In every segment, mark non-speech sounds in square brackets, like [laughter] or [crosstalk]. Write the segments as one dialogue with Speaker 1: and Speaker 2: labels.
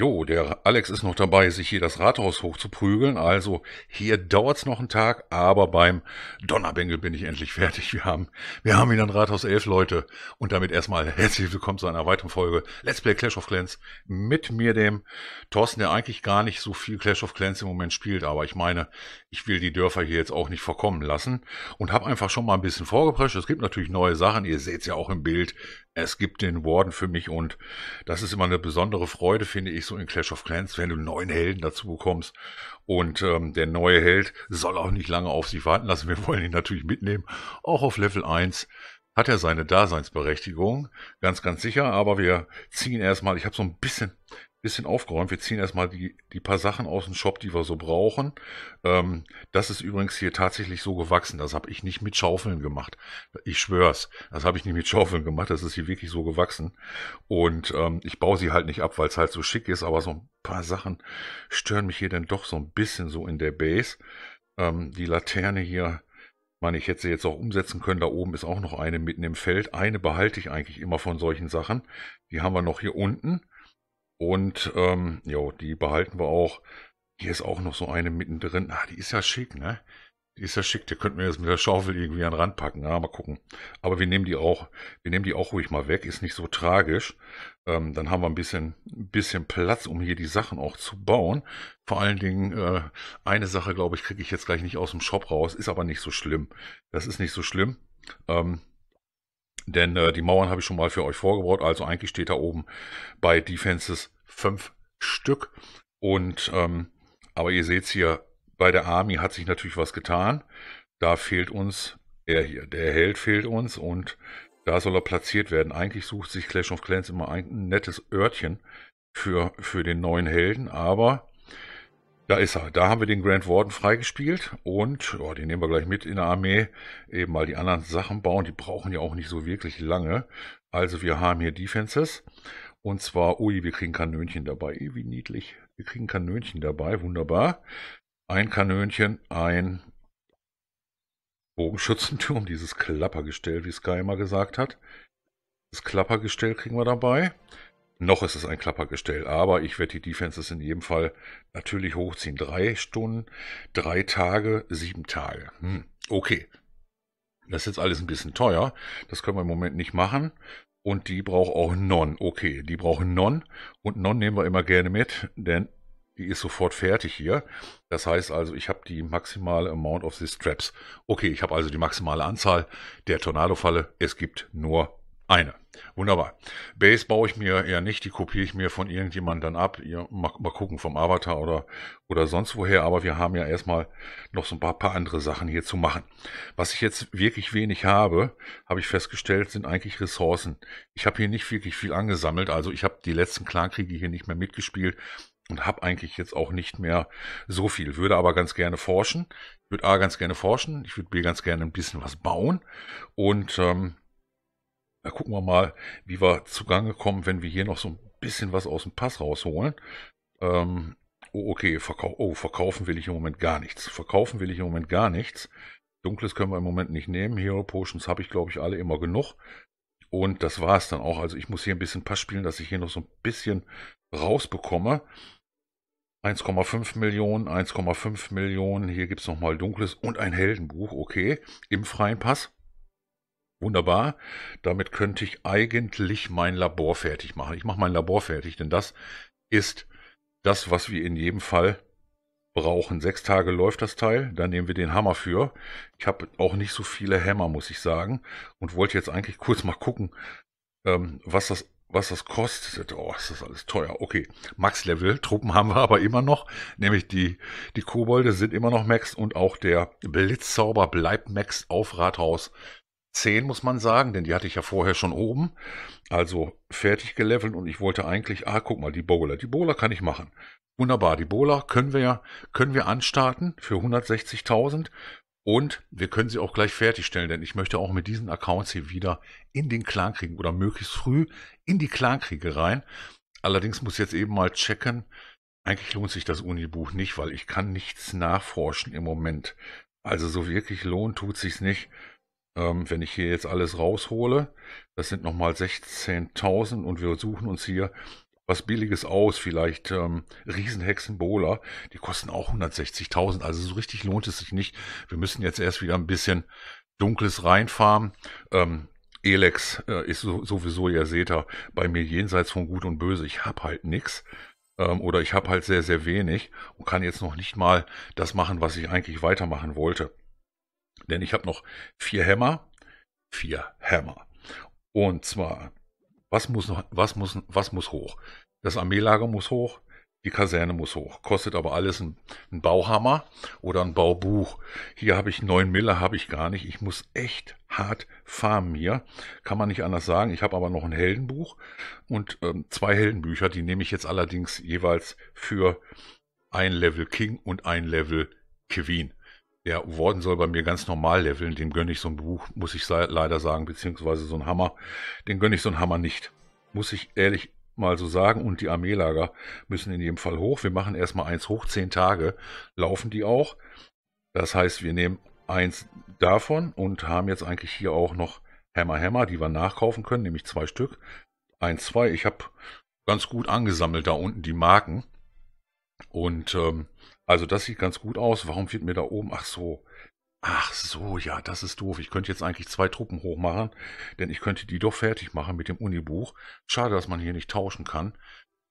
Speaker 1: Jo, der Alex ist noch dabei, sich hier das Rathaus hochzuprügeln. Also hier dauert's noch einen Tag, aber beim Donnerbengel bin ich endlich fertig. Wir haben, wir haben wieder ein Rathaus 11, Leute. Und damit erstmal herzlich willkommen zu einer weiteren Folge Let's Play Clash of Clans mit mir, dem Thorsten, der eigentlich gar nicht so viel Clash of Clans im Moment spielt. Aber ich meine, ich will die Dörfer hier jetzt auch nicht verkommen lassen und habe einfach schon mal ein bisschen vorgeprescht. Es gibt natürlich neue Sachen. Ihr seht's ja auch im Bild es gibt den Warden für mich und das ist immer eine besondere Freude, finde ich, so in Clash of Clans, wenn du einen neuen Helden dazu bekommst und ähm, der neue Held soll auch nicht lange auf sich warten lassen. Wir wollen ihn natürlich mitnehmen, auch auf Level 1 hat er seine Daseinsberechtigung, ganz, ganz sicher, aber wir ziehen erstmal, ich habe so ein bisschen bisschen aufgeräumt. Wir ziehen erstmal die, die paar Sachen aus dem Shop, die wir so brauchen. Ähm, das ist übrigens hier tatsächlich so gewachsen. Das habe ich nicht mit Schaufeln gemacht. Ich schwör's. Das habe ich nicht mit Schaufeln gemacht. Das ist hier wirklich so gewachsen. Und ähm, ich baue sie halt nicht ab, weil es halt so schick ist. Aber so ein paar Sachen stören mich hier dann doch so ein bisschen so in der Base. Ähm, die Laterne hier, meine, ich hätte sie jetzt auch umsetzen können. Da oben ist auch noch eine mitten im Feld. Eine behalte ich eigentlich immer von solchen Sachen. Die haben wir noch hier unten. Und ähm, jo, die behalten wir auch. Hier ist auch noch so eine mittendrin. Ah, die ist ja schick, ne? Die ist ja schick. Die könnten wir jetzt mit der Schaufel irgendwie an den Rand packen. Ja, mal gucken. Aber wir nehmen die auch, wir nehmen die auch ruhig mal weg. Ist nicht so tragisch. Ähm, dann haben wir ein bisschen, ein bisschen Platz, um hier die Sachen auch zu bauen. Vor allen Dingen, äh, eine Sache, glaube ich, kriege ich jetzt gleich nicht aus dem Shop raus. Ist aber nicht so schlimm. Das ist nicht so schlimm. Ähm, denn äh, die Mauern habe ich schon mal für euch vorgebaut. Also eigentlich steht da oben bei Defenses 5 Stück. Und ähm, aber ihr seht es hier, bei der Army hat sich natürlich was getan. Da fehlt uns der hier. Der Held fehlt uns und da soll er platziert werden. Eigentlich sucht sich Clash of Clans immer ein nettes Örtchen für, für den neuen Helden, aber da ist er. Da haben wir den Grand Warden freigespielt und oh, den nehmen wir gleich mit in der Armee. Eben mal die anderen Sachen bauen. Die brauchen ja auch nicht so wirklich lange. Also wir haben hier Defenses. Und zwar, ui, wir kriegen Kanönchen dabei. Wie niedlich. Wir kriegen Kanönchen dabei. Wunderbar. Ein Kanönchen, ein Bogenschützenturm. Dieses Klappergestell, wie Sky immer gesagt hat. Das Klappergestell kriegen wir dabei. Noch ist es ein Klappergestell, aber ich werde die Defenses in jedem Fall natürlich hochziehen. Drei Stunden, drei Tage, sieben Tage. Hm, okay. Das ist jetzt alles ein bisschen teuer. Das können wir im Moment nicht machen. Und die braucht auch Non. Okay, die braucht Non. Und Non nehmen wir immer gerne mit, denn die ist sofort fertig hier. Das heißt also, ich habe die maximale Amount of the Straps. Okay, ich habe also die maximale Anzahl der Tornado-Falle. Es gibt nur eine. Wunderbar. Base baue ich mir eher nicht, die kopiere ich mir von irgendjemandem dann ab. Ihr, mal, mal, gucken, vom Avatar oder, oder sonst woher. Aber wir haben ja erstmal noch so ein paar, paar andere Sachen hier zu machen. Was ich jetzt wirklich wenig habe, habe ich festgestellt, sind eigentlich Ressourcen. Ich habe hier nicht wirklich viel angesammelt. Also ich habe die letzten Clankriege hier nicht mehr mitgespielt und habe eigentlich jetzt auch nicht mehr so viel. Würde aber ganz gerne forschen. Ich würde A ganz gerne forschen. Ich würde B ganz gerne ein bisschen was bauen. Und ähm, da gucken wir mal, wie wir zugange kommen, wenn wir hier noch so ein bisschen was aus dem Pass rausholen. Ähm, oh, okay, verkau oh, verkaufen will ich im Moment gar nichts. Verkaufen will ich im Moment gar nichts. Dunkles können wir im Moment nicht nehmen. Hero Potions habe ich, glaube ich, alle immer genug. Und das war es dann auch. Also ich muss hier ein bisschen Pass spielen, dass ich hier noch so ein bisschen rausbekomme. 1,5 Millionen, 1,5 Millionen. Hier gibt es nochmal Dunkles und ein Heldenbuch. Okay, im freien Pass. Wunderbar. Damit könnte ich eigentlich mein Labor fertig machen. Ich mache mein Labor fertig, denn das ist das, was wir in jedem Fall brauchen. Sechs Tage läuft das Teil, da nehmen wir den Hammer für. Ich habe auch nicht so viele Hämmer, muss ich sagen. Und wollte jetzt eigentlich [laughs] kurz mal gucken, ähm, was das was das kostet. Oh, ist das alles teuer. Okay, Max-Level, Truppen haben wir aber immer noch. Nämlich die, die Kobolde sind immer noch Max und auch der Blitzzauber bleibt Max auf Rathaus 10, muss man sagen, denn die hatte ich ja vorher schon oben. Also fertig gelevelt und ich wollte eigentlich, ah, guck mal, die Bowler. Die Bowler kann ich machen. Wunderbar, die Bowler können wir ja, können wir anstarten für 160.000 und wir können sie auch gleich fertigstellen, denn ich möchte auch mit diesen Accounts hier wieder in den Clankriegen oder möglichst früh in die Clankriege rein. Allerdings muss ich jetzt eben mal checken, eigentlich lohnt sich das Unibuch nicht, weil ich kann nichts nachforschen im Moment. Also so wirklich lohnt tut sich's nicht. Ähm, wenn ich hier jetzt alles raushole, das sind nochmal 16.000 und wir suchen uns hier was Billiges aus, vielleicht ähm, Riesenhexen die kosten auch 160.000, also so richtig lohnt es sich nicht. Wir müssen jetzt erst wieder ein bisschen Dunkles reinfahren. Ähm, Elex äh, ist so, sowieso, ihr seht da, bei mir jenseits von Gut und Böse. Ich habe halt nichts. Ähm, oder ich habe halt sehr, sehr wenig und kann jetzt noch nicht mal das machen, was ich eigentlich weitermachen wollte. Denn ich habe noch vier Hämmer. Vier Hämmer. Und zwar, was muss, noch, was muss, was muss hoch? Das Armeelager muss hoch, die Kaserne muss hoch. Kostet aber alles ein, ein Bauhammer oder ein Baubuch. Hier habe ich neun Miller, habe ich gar nicht. Ich muss echt hart farmen hier. Kann man nicht anders sagen. Ich habe aber noch ein Heldenbuch und ähm, zwei Heldenbücher. Die nehme ich jetzt allerdings jeweils für ein Level King und ein Level Queen. Der Warden soll bei mir ganz normal leveln, dem gönne ich so ein Buch, muss ich leider sagen, beziehungsweise so ein Hammer. Den gönne ich so ein Hammer nicht. Muss ich ehrlich mal so sagen. Und die Armeelager müssen in jedem Fall hoch. Wir machen erstmal eins hoch, zehn Tage laufen die auch. Das heißt, wir nehmen eins davon und haben jetzt eigentlich hier auch noch Hammer Hammer, die wir nachkaufen können, nämlich zwei Stück. Eins, zwei. Ich habe ganz gut angesammelt da unten die Marken. Und ähm, also das sieht ganz gut aus. Warum wird mir da oben? Ach so. Ach so, ja, das ist doof. Ich könnte jetzt eigentlich zwei Truppen hochmachen, denn ich könnte die doch fertig machen mit dem Unibuch. Schade, dass man hier nicht tauschen kann.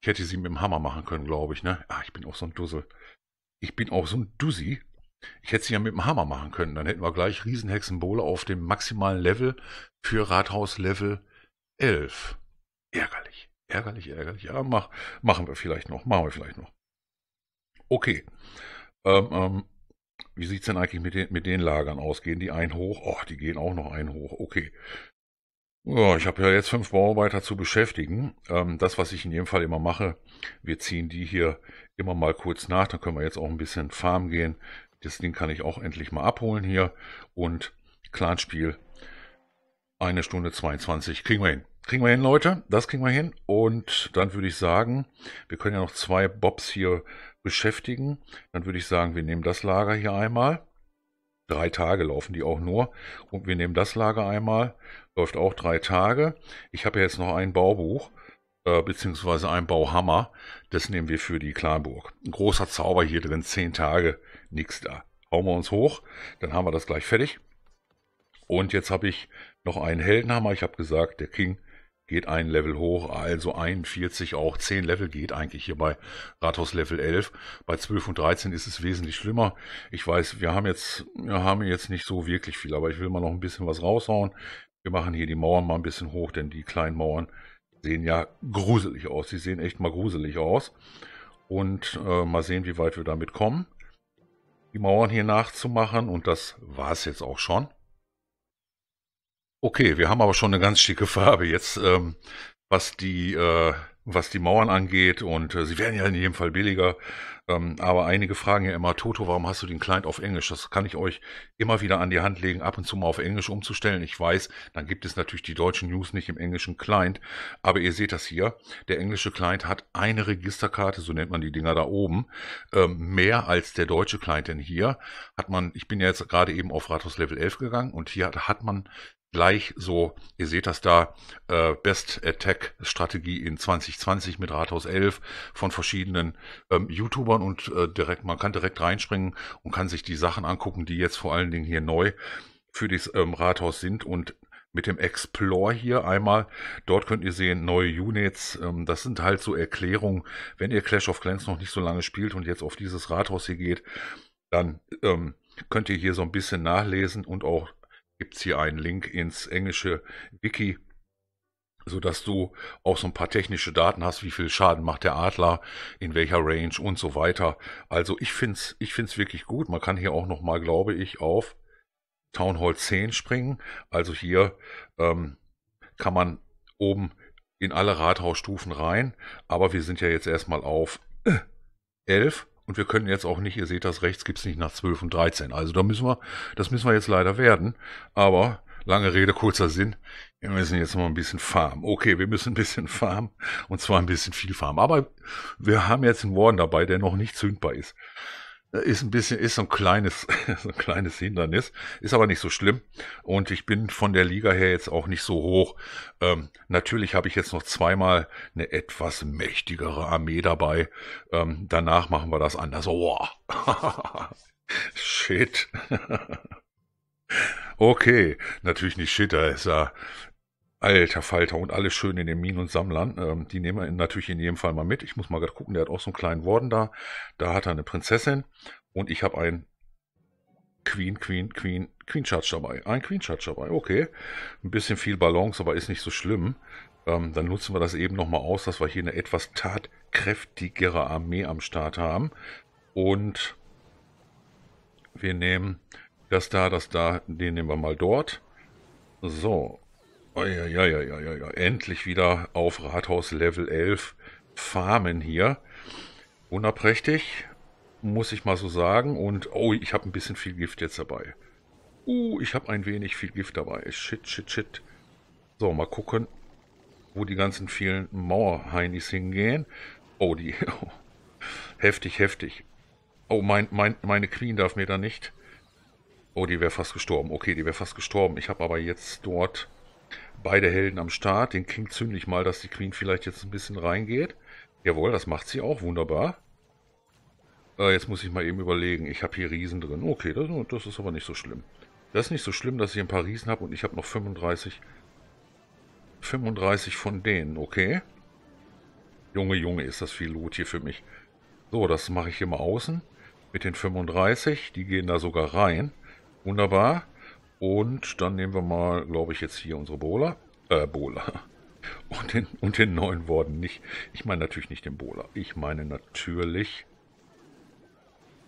Speaker 1: Ich hätte sie mit dem Hammer machen können, glaube ich, ne? Ah, ich bin auch so ein Dussel. Ich bin auch so ein Dussi. Ich hätte sie ja mit dem Hammer machen können. Dann hätten wir gleich Riesenhexenbowle auf dem maximalen Level für Rathaus Level 11. Ärgerlich, ärgerlich, ärgerlich. Ja, mach, machen wir vielleicht noch, machen wir vielleicht noch. Okay. Ähm, ähm, wie sieht es denn eigentlich mit den, mit den Lagern aus? Gehen die ein hoch? Oh, die gehen auch noch ein hoch. Okay. Ja, ich habe ja jetzt fünf Bauarbeiter zu beschäftigen. Ähm, das, was ich in jedem Fall immer mache, wir ziehen die hier immer mal kurz nach. Dann können wir jetzt auch ein bisschen Farm gehen. Das Ding kann ich auch endlich mal abholen hier. Und Clanspiel, eine Stunde 22. Kriegen wir hin. Kriegen wir hin, Leute. Das kriegen wir hin. Und dann würde ich sagen, wir können ja noch zwei Bobs hier beschäftigen. Dann würde ich sagen, wir nehmen das Lager hier einmal. Drei Tage laufen die auch nur. Und wir nehmen das Lager einmal. Läuft auch drei Tage. Ich habe ja jetzt noch ein Baubuch, äh, beziehungsweise ein Bauhammer. Das nehmen wir für die Kleinburg. Ein großer Zauber hier drin, zehn Tage, nichts da. Hauen wir uns hoch, dann haben wir das gleich fertig. Und jetzt habe ich noch einen Heldenhammer. Ich habe gesagt, der King geht ein Level hoch, also 41 auch 10 Level geht eigentlich hier bei Rathaus Level 11. Bei 12 und 13 ist es wesentlich schlimmer. Ich weiß, wir haben jetzt, wir haben jetzt nicht so wirklich viel, aber ich will mal noch ein bisschen was raushauen. Wir machen hier die Mauern mal ein bisschen hoch, denn die kleinen Mauern sehen ja gruselig aus. Sie sehen echt mal gruselig aus. Und äh, mal sehen, wie weit wir damit kommen. Die Mauern hier nachzumachen und das war es jetzt auch schon. Okay, wir haben aber schon eine ganz schicke Farbe jetzt, ähm, was die äh, was die Mauern angeht und äh, sie werden ja in jedem Fall billiger. Ähm, aber einige fragen ja immer, Toto, warum hast du den Client auf Englisch? Das kann ich euch immer wieder an die Hand legen, ab und zu mal auf Englisch umzustellen. Ich weiß, dann gibt es natürlich die deutschen News nicht im englischen Client. Aber ihr seht das hier, der englische Client hat eine Registerkarte, so nennt man die Dinger da oben, ähm, mehr als der deutsche Client. Denn hier hat man, ich bin ja jetzt gerade eben auf Rathaus Level 11 gegangen und hier hat, hat man gleich so, ihr seht das da, äh, Best Attack Strategie in 2020 mit Rathaus 11 von verschiedenen ähm, YouTubern und äh, direkt, man kann direkt reinspringen und kann sich die Sachen angucken, die jetzt vor allen Dingen hier neu für das ähm, Rathaus sind und mit dem Explore hier einmal. Dort könnt ihr sehen, neue Units. Ähm, das sind halt so Erklärungen. Wenn ihr Clash of Clans noch nicht so lange spielt und jetzt auf dieses Rathaus hier geht, dann ähm, könnt ihr hier so ein bisschen nachlesen und auch gibt es hier einen Link ins englische Wiki, sodass du auch so ein paar technische Daten hast, wie viel Schaden macht der Adler, in welcher Range und so weiter. Also ich finde es ich find's wirklich gut. Man kann hier auch nochmal, glaube ich, auf Town Hall 10 springen. Also hier ähm, kann man oben in alle Rathausstufen rein, aber wir sind ja jetzt erstmal auf 11 und wir können jetzt auch nicht, ihr seht das rechts, gibt's nicht nach 12 und 13. Also da müssen wir, das müssen wir jetzt leider werden. Aber lange Rede, kurzer Sinn. Wir müssen jetzt mal ein bisschen farmen. Okay, wir müssen ein bisschen farmen. Und zwar ein bisschen viel farmen. Aber wir haben jetzt einen Warden dabei, der noch nicht zündbar ist ist ein bisschen, ist so ein kleines, [laughs] so ein kleines Hindernis, ist aber nicht so schlimm. Und ich bin von der Liga her jetzt auch nicht so hoch. Ähm, natürlich habe ich jetzt noch zweimal eine etwas mächtigere Armee dabei. Ähm, danach machen wir das anders. Oh, [laughs] shit. [laughs] okay, natürlich nicht shit, da ist ja Alter Falter und alles schön in den Minen und Sammlern. Ähm, die nehmen wir natürlich in jedem Fall mal mit. Ich muss mal gerade gucken, der hat auch so einen kleinen Worden da. Da hat er eine Prinzessin und ich habe einen Queen, Queen, Queen, Queen Charge dabei. Ein Queen Charge dabei, okay. Ein bisschen viel Balance, aber ist nicht so schlimm. Ähm, dann nutzen wir das eben nochmal aus, dass wir hier eine etwas tatkräftigere Armee am Start haben. Und wir nehmen das da, das da, den nehmen wir mal dort. So, Oh, ja, ja, ja, ja, ja, ja. Endlich wieder auf Rathaus Level 11 Farmen hier. Wunderprächtig, muss ich mal so sagen. Und oh, ich habe ein bisschen viel Gift jetzt dabei. Uh, ich habe ein wenig viel Gift dabei. Shit, shit, shit. So, mal gucken, wo die ganzen vielen Mauerheinis hingehen. Oh, die... [laughs] heftig, heftig. Oh, mein, mein, meine Queen darf mir da nicht... Oh, die wäre fast gestorben. Okay, die wäre fast gestorben. Ich habe aber jetzt dort Beide Helden am Start. Den King zünde ich mal, dass die Queen vielleicht jetzt ein bisschen reingeht. Jawohl, das macht sie auch. Wunderbar. Äh, jetzt muss ich mal eben überlegen. Ich habe hier Riesen drin. Okay, das, das, ist aber nicht so schlimm. Das ist nicht so schlimm, dass ich ein paar Riesen habe und ich habe noch 35... 35 von denen, okay. Junge, Junge, ist das viel Loot hier für mich. So, das mache ich hier mal außen. Mit den 35, die gehen da sogar rein. Wunderbar. Und dann nehmen wir mal, glaube ich, jetzt hier unsere Bola. Äh, Bola. Und den, und den neuen Worten nicht. Ich meine natürlich nicht den Bola. Ich meine natürlich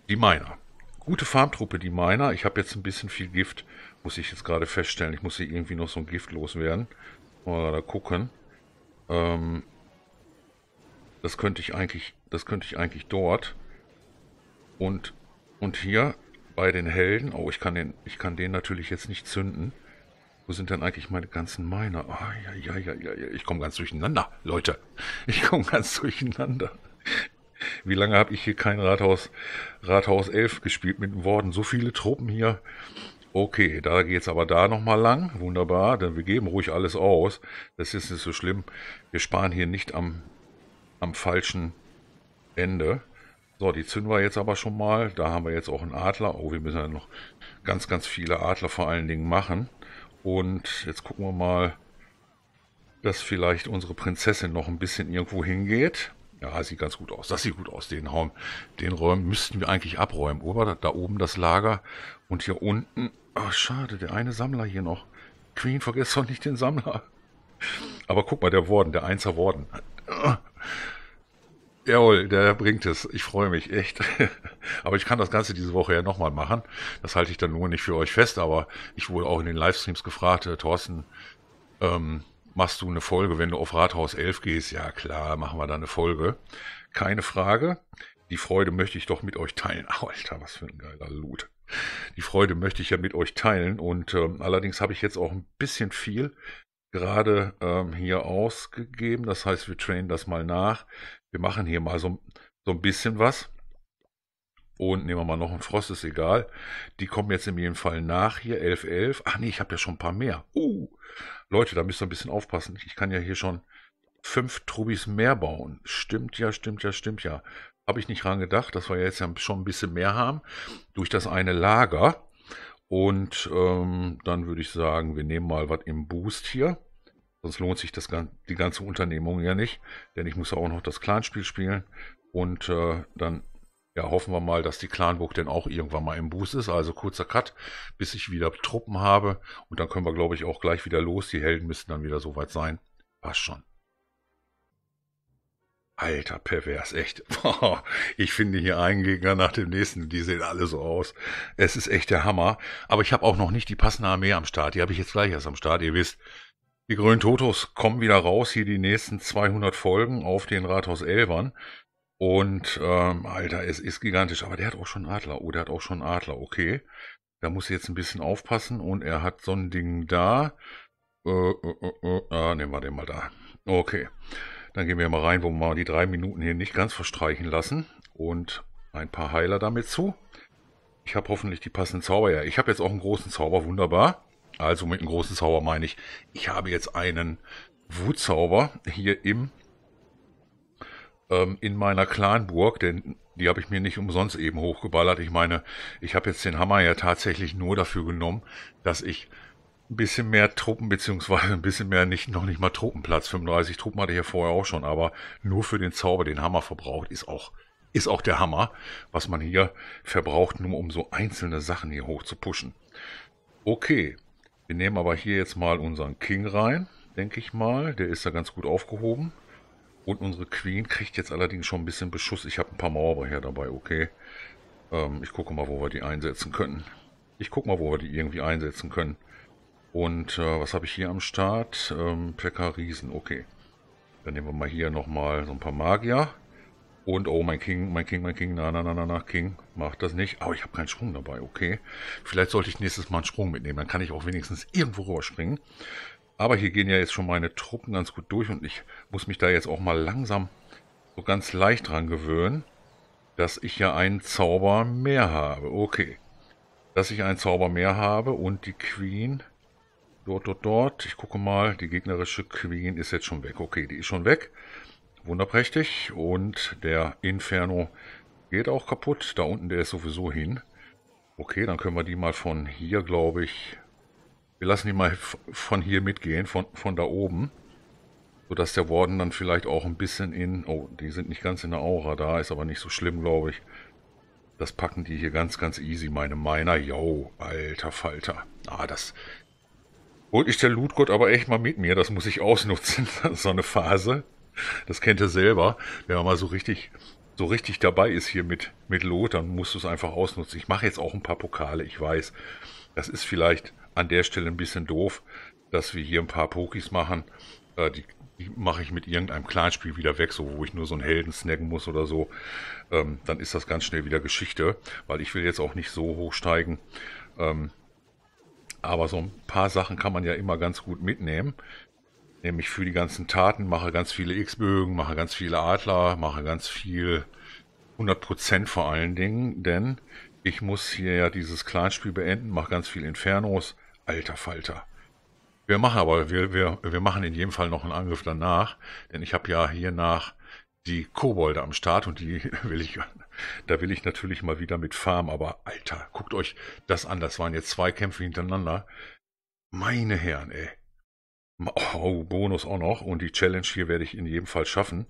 Speaker 1: die Miner. Gute Farmtruppe, die Miner. Ich habe jetzt ein bisschen viel Gift, muss ich jetzt gerade feststellen. Ich muss hier irgendwie noch so ein Gift loswerden. Mal da gucken. Ähm, das könnte ich eigentlich, das könnte ich eigentlich dort. Und, und hier bei den Helden. Oh, ich kann den, ich kann den natürlich jetzt nicht zünden. Wo sind denn eigentlich meine ganzen Miner? Ah, oh, ja, ja, ja, ja, ich komme ganz durcheinander, Leute. Ich komme ganz durcheinander. Wie lange habe ich hier kein Rathaus, Rathaus 11 gespielt mit den Worten? So viele Truppen hier. Okay, da geht's aber da nochmal lang. Wunderbar, denn wir geben ruhig alles aus. Das ist nicht so schlimm. Wir sparen hier nicht am, am falschen Ende. So, die zünden wir jetzt aber schon mal. Da haben wir jetzt auch einen Adler. Oh, wir müssen ja noch ganz, ganz viele Adler vor allen Dingen machen. Und jetzt gucken wir mal, dass vielleicht unsere Prinzessin noch ein bisschen irgendwo hingeht. Ja, sieht ganz gut aus. Das sieht gut aus, den Raum. Den Raum müssten wir eigentlich abräumen. Oder da oben das Lager und hier unten. Ach, schade, der eine Sammler hier noch. Queen, vergesst doch nicht den Sammler. Aber guck mal, der Worden, der Einser Worden. Jawohl, der bringt es. Ich freue mich echt. [laughs] aber ich kann das Ganze diese Woche ja nochmal machen. Das halte ich dann nur nicht für euch fest, aber ich wurde auch in den Livestreams gefragt, äh, Thorsten, ähm, machst du eine Folge, wenn du auf Rathaus 11 gehst? Ja klar, machen wir da eine Folge. Keine Frage. Die Freude möchte ich doch mit euch teilen. [laughs] Alter, was für ein geiler Loot. Die Freude möchte ich ja mit euch teilen und ähm, allerdings habe ich jetzt auch ein bisschen viel gerade ähm, hier ausgegeben. Das heißt, wir trainen das mal nach wir machen hier mal so, so ein bisschen was. Und nehmen wir mal noch einen Frost, ist egal. Die kommen jetzt in jedem Fall nach hier, 11, 11. Ach nee, ich habe ja schon ein paar mehr. Uh, Leute, da müsst ihr ein bisschen aufpassen. Ich kann ja hier schon fünf Trubis mehr bauen. Stimmt ja, stimmt ja, stimmt ja. Habe ich nicht dran gedacht, dass wir jetzt ja schon ein bisschen mehr haben durch das eine Lager. Und ähm, dann würde ich sagen, wir nehmen mal was im Boost hier. Sonst lohnt sich das, die ganze Unternehmung ja nicht, denn ich muss ja auch noch das Clanspiel spielen und äh, dann ja, hoffen wir mal, dass die Clanburg denn auch irgendwann mal im Boost ist. Also kurzer Cut, bis ich wieder Truppen habe. Und dann können wir, glaube ich, auch gleich wieder los. Die Helden müssten dann wieder soweit sein. Passt schon. Alter, pervers, echt. [laughs] Ich finde hier einen Gegner nach dem nächsten. Die sehen alle so aus. Es ist echt der Hammer. Aber ich habe auch noch nicht die passende Armee am Start. Die habe ich jetzt gleich erst am Start. Ihr wisst, die Grünen Totos kommen wieder raus, hier die nächsten 200 Folgen auf den Rathaus Elbern. Und, ähm, Alter, es ist gigantisch. Aber der hat auch schon Adler. Oh, der hat auch schon Adler. Okay. Da muss ich jetzt ein bisschen aufpassen. Und er hat so ein Ding da. Äh, äh, äh, äh, ah, nehmen wir den mal da. Okay. Dann gehen wir mal rein, wo wir mal die drei Minuten hier nicht ganz verstreichen lassen. Und ein paar Heiler damit zu. Ich habe hoffentlich die passenden Zauber. Ja, ich habe jetzt auch einen großen Zauber. Wunderbar. Also mit einem großen Zauber meine ich, ich habe jetzt einen Wutzauber hier im ähm, in meiner Clanburg, denn die habe ich mir nicht umsonst eben hochgeballert. Ich meine, ich habe jetzt den Hammer ja tatsächlich nur dafür genommen, dass ich ein bisschen mehr Truppen, beziehungsweise ein bisschen mehr, nicht, noch nicht mal Truppenplatz. 35 Truppen hatte ich ja vorher auch schon, aber nur für den Zauber, den Hammer verbraucht, ist auch, ist auch der Hammer, was man hier verbraucht, nur um so einzelne Sachen hier hoch zu pushen. Okay, wir nehmen aber hier jetzt mal unseren King rein, denke ich mal. Der ist da ganz gut aufgehoben. Und unsere Queen kriegt jetzt allerdings schon ein bisschen Beschuss. Ich habe ein paar Mauerwehr dabei, okay. Ähm, ich gucke mal, wo wir die einsetzen können. Ich gucke mal, wo wir die irgendwie einsetzen können. Und äh, was habe ich hier am Start? Ähm, Pekka Riesen, okay. Dann nehmen wir mal hier nochmal so ein paar Magier. Und oh, mein King, mein King, mein King, na, na, na, na, na, King, macht das nicht. Aber oh, ich habe keinen Sprung dabei, okay. Vielleicht sollte ich nächstes Mal einen Sprung mitnehmen, dann kann ich auch wenigstens irgendwo rüberspringen. Aber hier gehen ja jetzt schon meine Truppen ganz gut durch und ich muss mich da jetzt auch mal langsam so ganz leicht dran gewöhnen, dass ich ja einen Zauber mehr habe. Okay, dass ich einen Zauber mehr habe und die Queen dort, dort, dort. Ich gucke mal, die gegnerische Queen ist jetzt schon weg. Okay, die ist schon weg. Wunderprächtig. Und der Inferno geht auch kaputt. Da unten, der ist sowieso hin. Okay, dann können wir die mal von hier, glaube ich... Wir lassen die mal von hier mitgehen, von, von da oben. Sodass der Warden dann vielleicht auch ein bisschen in... Oh, die sind nicht ganz in der Aura da. Ist aber nicht so schlimm, glaube ich. Das packen die hier ganz, ganz easy, meine Miner. Yo, alter Falter. Ah, das... Holt ich der Lootgott aber echt mal mit mir. Das muss ich ausnutzen, [laughs] so eine Phase. Das kennt ihr selber. Wenn man mal so richtig, so richtig dabei ist hier mit, mit Lot, dann musst du es einfach ausnutzen. Ich mache jetzt auch ein paar Pokale, ich weiß. Das ist vielleicht an der Stelle ein bisschen doof, dass wir hier ein paar Pokis machen. Äh, die, die mache ich mit irgendeinem Clanspiel wieder weg, so wo ich nur so einen Helden snacken muss oder so. Ähm, dann ist das ganz schnell wieder Geschichte, weil ich will jetzt auch nicht so hochsteigen. Ähm, aber so ein paar Sachen kann man ja immer ganz gut mitnehmen nämlich für die ganzen Taten, mache ganz viele X-Bögen, mache ganz viele Adler, mache ganz viel 100% vor allen Dingen, denn ich muss hier ja dieses Clanspiel beenden, mache ganz viel Infernos, alter Falter. Wir machen aber, wir, wir, wir machen in jedem Fall noch einen Angriff danach, denn ich habe ja hier nach die Kobolde am Start und die [laughs] will ich, da will ich natürlich mal wieder mit farmen, aber alter, guckt euch das an, das waren jetzt zwei Kämpfe hintereinander. Meine Herren, ey. Oh, Bonus auch noch. Und die Challenge hier werde ich in jedem Fall schaffen.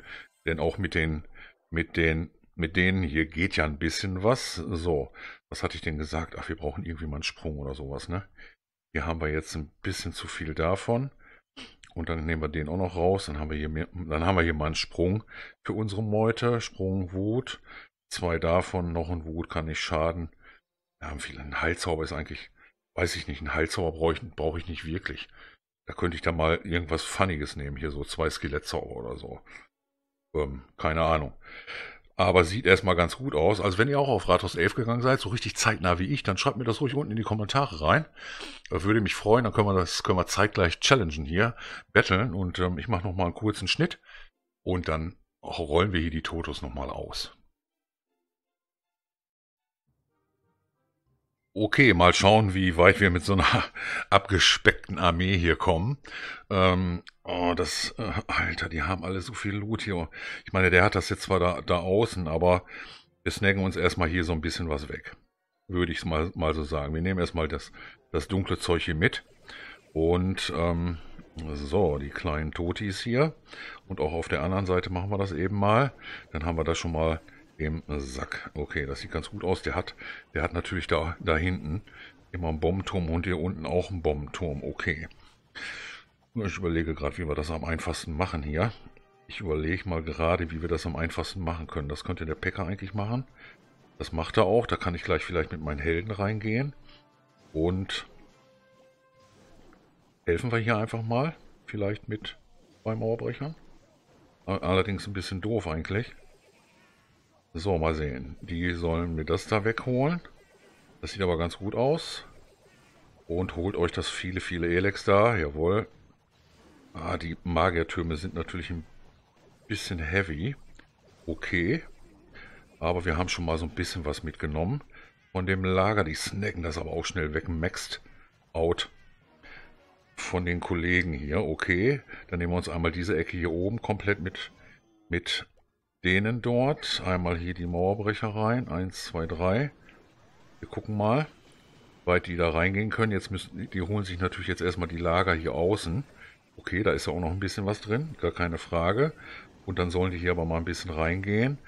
Speaker 1: Denn auch mit den, mit den, mit denen hier geht ja ein bisschen was. So, was hatte ich denn gesagt? Ach, wir brauchen irgendwie mal einen Sprung oder sowas, ne? Hier haben wir jetzt ein bisschen zu viel davon. Und dann nehmen wir den auch noch raus. Dann haben wir hier, mehr, dann haben wir hier mal einen Sprung für unsere Meute. Sprung, Wut. Zwei davon, noch ein Wut kann nicht schaden. Wir haben viel. Ein Heilzauber ist eigentlich, weiß ich nicht, ein Heilzauber brauche ich, brauche ich nicht wirklich. Da könnte ich da mal irgendwas Funniges nehmen, hier so zwei Skelettzauber oder so. Ähm, keine Ahnung. Aber sieht erstmal ganz gut aus. Also wenn ihr auch auf Rathaus 11 gegangen seid, so richtig zeitnah wie ich, dann schreibt mir das ruhig unten in die Kommentare rein. Äh, würde mich freuen, dann können wir das können wir zeitgleich challengen hier, betteln und ähm, ich mache nochmal einen kurzen Schnitt und dann rollen wir hier die Totos nochmal aus. Okay, mal schauen, wie weit wir mit so einer [laughs] abgespeckten Armee hier kommen. Ähm, oh, das, äh, Alter, die haben alle so viel Loot hier. Ich meine, der hat das jetzt zwar da, da außen, aber wir snacken uns erstmal hier so ein bisschen was weg. Würde ich es mal, mal so sagen. Wir nehmen erstmal das, das dunkle Zeug hier mit. Und, ähm, so, die kleinen Totis hier. Und auch auf der anderen Seite machen wir das eben mal. Dann haben wir das schon mal im Sack. Okay, das sieht ganz gut aus. Der hat, der hat natürlich da, da hinten immer einen Bombenturm und hier unten auch einen Bombenturm. Okay. Ich überlege gerade, wie wir das am einfachsten machen hier. Ich überlege mal gerade, wie wir das am einfachsten machen können. Das könnte der Päcker eigentlich machen. Das macht er auch. Da kann ich gleich vielleicht mit meinen Helden reingehen. Und helfen wir hier einfach mal. Vielleicht mit zwei Mauerbrechern. Allerdings ein bisschen doof eigentlich. So, mal sehen. Die sollen mir das da wegholen. Das sieht aber ganz gut aus. Und holt euch das viele, viele Elex da. Jawohl. Ah, die Magiertürme sind natürlich ein bisschen heavy. Okay. Aber wir haben schon mal so ein bisschen was mitgenommen. Von dem Lager, die snacken das aber auch schnell weg. Maxed out von den Kollegen hier. Okay, dann nehmen wir uns einmal diese Ecke hier oben komplett mit, mit denen dort. Einmal hier die Mauerbrecher rein. 1, 2, 3. Wir gucken mal, weit die da reingehen können. Jetzt müssen die holen sich natürlich jetzt erstmal die Lager hier außen. Okay, da ist ja auch noch ein bisschen was drin, gar keine Frage. Und dann sollen die hier aber mal ein bisschen reingehen.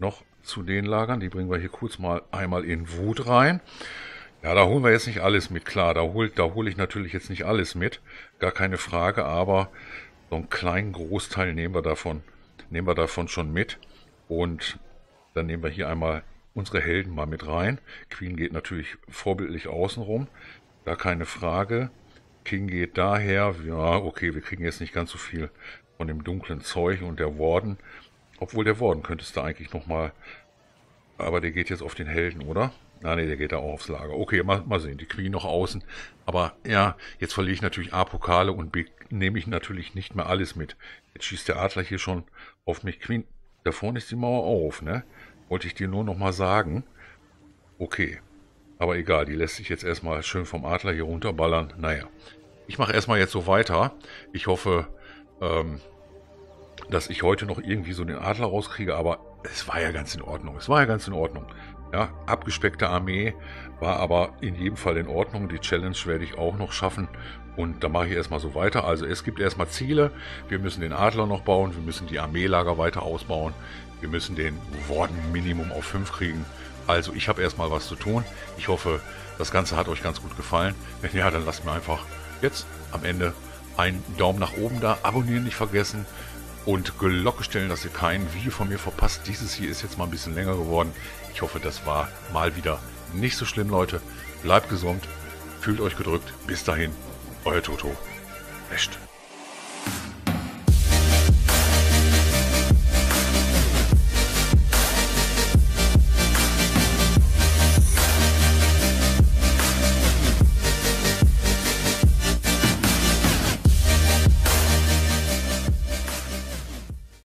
Speaker 1: Noch zu den Lagern, die bringen wir hier kurz mal einmal in Wut rein. Ja, da holen wir jetzt nicht alles mit, klar. Da hole da hol ich natürlich jetzt nicht alles mit, gar keine Frage, aber so einen kleinen Großteil nehmen wir davon nehmen wir davon schon mit. Und dann nehmen wir hier einmal unsere Helden mal mit rein. Queen geht natürlich vorbildlich außenrum. Da keine Frage. King geht daher. Ja, okay, wir kriegen jetzt nicht ganz so viel von dem dunklen Zeug und der Warden. Obwohl der Warden könnte es da eigentlich nochmal... Aber der geht jetzt auf den Helden, oder? Ah, nee, der geht da auch aufs Lager. Okay, mal, mal sehen, die Queen noch außen. Aber ja, jetzt verliere ich natürlich A Pokale und B nehme ich natürlich nicht mehr alles mit. Jetzt schießt der Adler hier schon auf mich. Queen, da vorne ist die Mauer auf, ne? Wollte ich dir nur nochmal sagen. Okay. Aber egal, die lässt sich jetzt erstmal schön vom Adler hier runterballern. Naja. Ich mache erstmal jetzt so weiter. Ich hoffe, ähm, dass ich heute noch irgendwie so den Adler rauskriege, aber es war ja ganz in Ordnung. Es war ja ganz in Ordnung. Ja, abgespeckte Armee war aber in jedem Fall in Ordnung. Die Challenge werde ich auch noch schaffen. Und da mache ich erstmal so weiter. Also es gibt erstmal Ziele. Wir müssen den Adler noch bauen. Wir müssen die Armeelager weiter ausbauen. Wir müssen den Worden Minimum auf 5 kriegen. Also ich habe erstmal was zu tun. Ich hoffe, das Ganze hat euch ganz gut gefallen. Wenn ja, dann lasst mir einfach jetzt am Ende einen Daumen nach oben da. Abonnieren nicht vergessen und Glocke stellen, dass ihr kein Video von mir verpasst. Dieses hier ist jetzt mal ein bisschen länger geworden. Ich hoffe, das war mal wieder nicht so schlimm, Leute. Bleibt gesund, fühlt euch gedrückt. Bis dahin, euer Toto. Echt.